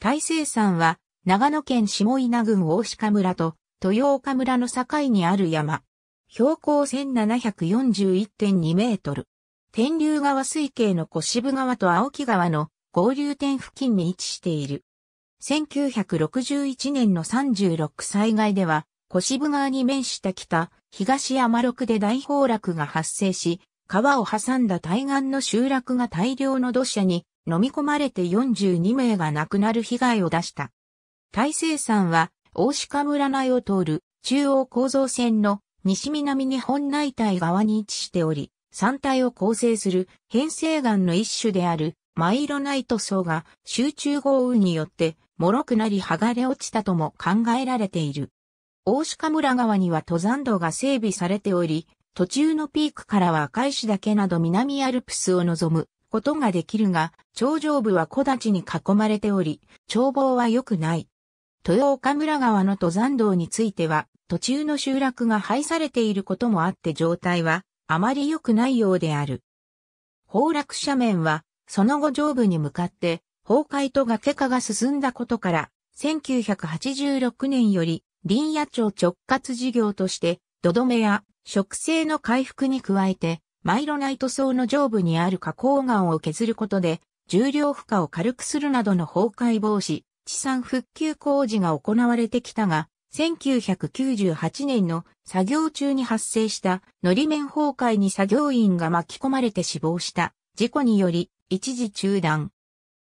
大成山は、長野県下稲郡大鹿村と豊岡村の境にある山。標高1741.2メートル。天竜川水系の小渋川と青木川の合流点付近に位置している。1961年の36災害では、小渋川に面した北、東山六で大崩落が発生し、川を挟んだ対岸の集落が大量の土砂に飲み込まれて42名が亡くなる被害を出した。大成山は、大鹿村内を通る中央構造線の西南日本内帯側に位置しており、山体を構成する変成岩の一種であるマイロナイト層が集中豪雨によって脆くなり剥がれ落ちたとも考えられている。大鹿村側には登山道が整備されており、途中のピークからは赤石岳など南アルプスを望むことができるが、頂上部は木立に囲まれており、眺望は良くない。豊岡村川の登山道については、途中の集落が廃されていることもあって状態はあまり良くないようである。崩落斜面は、その後上部に向かって崩壊と崖化が進んだことから、1986年より林野町直轄事業として、土留めや植生の回復に加えて、マイロナイト層の上部にある花崗岩を削ることで、重量負荷を軽くするなどの崩壊防止、地産復旧工事が行われてきたが、1998年の作業中に発生したのり面崩壊に作業員が巻き込まれて死亡した事故により一時中断。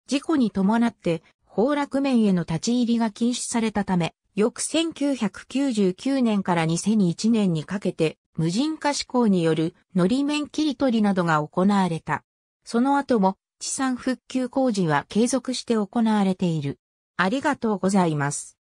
事故に伴って崩落面への立ち入りが禁止されたため、翌1999年から2001年にかけて無人化志行によるのり面切り取りなどが行われた。その後も地産復旧工事は継続して行われている。ありがとうございます。